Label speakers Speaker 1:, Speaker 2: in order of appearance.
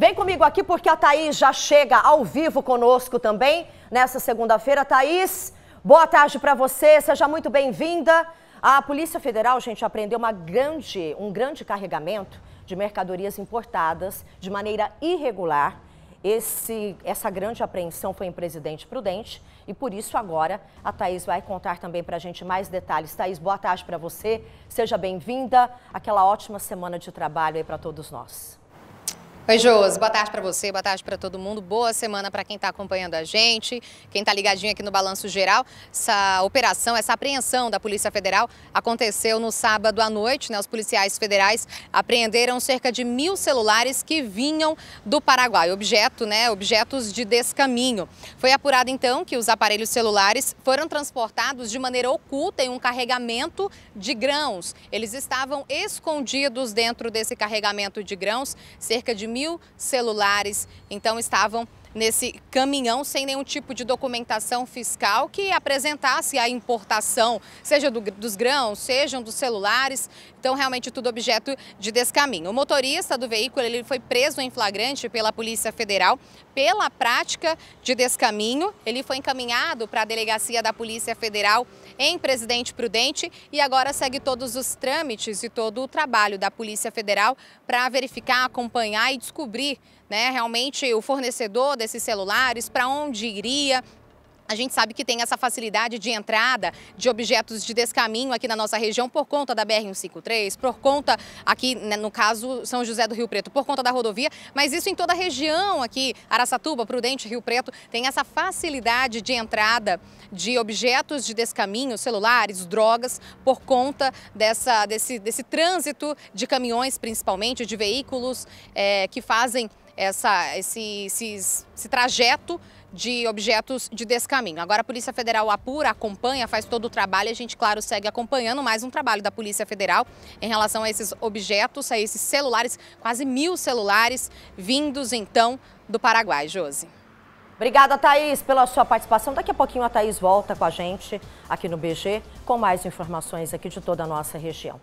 Speaker 1: Vem comigo aqui porque a Thaís já chega ao vivo conosco também nessa segunda-feira. Thaís, boa tarde para você, seja muito bem-vinda. A Polícia Federal, gente, apreendeu uma grande, um grande carregamento de mercadorias importadas de maneira irregular. Esse, essa grande apreensão foi em Presidente Prudente e por isso agora a Thaís vai contar também para a gente mais detalhes. Thaís, boa tarde para você, seja bem-vinda, aquela ótima semana de trabalho aí para todos nós. Oi, Josi. Boa tarde para
Speaker 2: você, boa tarde para todo mundo. Boa semana para quem está acompanhando a gente, quem está ligadinho aqui no Balanço Geral. Essa operação, essa apreensão da Polícia Federal aconteceu no sábado à noite. Né? Os policiais federais apreenderam cerca de mil celulares que vinham do Paraguai, objeto, né? objetos de descaminho. Foi apurado, então, que os aparelhos celulares foram transportados de maneira oculta em um carregamento de grãos. Eles estavam escondidos dentro desse carregamento de grãos, cerca de mil celulares, então estavam nesse caminhão sem nenhum tipo de documentação fiscal que apresentasse a importação, seja do, dos grãos, sejam dos celulares. Então, realmente, tudo objeto de descaminho. O motorista do veículo ele foi preso em flagrante pela Polícia Federal pela prática de descaminho. Ele foi encaminhado para a delegacia da Polícia Federal em Presidente Prudente e agora segue todos os trâmites e todo o trabalho da Polícia Federal para verificar, acompanhar e descobrir né, realmente o fornecedor desses celulares, para onde iria, a gente sabe que tem essa facilidade de entrada de objetos de descaminho aqui na nossa região por conta da BR-153, por conta aqui, né, no caso, São José do Rio Preto, por conta da rodovia, mas isso em toda a região aqui, Araçatuba, Prudente, Rio Preto, tem essa facilidade de entrada de objetos de descaminho, celulares, drogas, por conta dessa, desse, desse trânsito de caminhões, principalmente, de veículos é, que fazem essa, esse, esse, esse trajeto de objetos de descaminho. Agora a Polícia Federal apura, acompanha, faz todo o trabalho e a gente, claro, segue acompanhando mais um trabalho da Polícia Federal em relação a esses objetos, a esses celulares, quase mil celulares vindos
Speaker 1: então do Paraguai, Josi. Obrigada, Thaís, pela sua participação. Daqui a pouquinho a Thaís volta com a gente aqui no BG com mais informações aqui de toda a nossa região.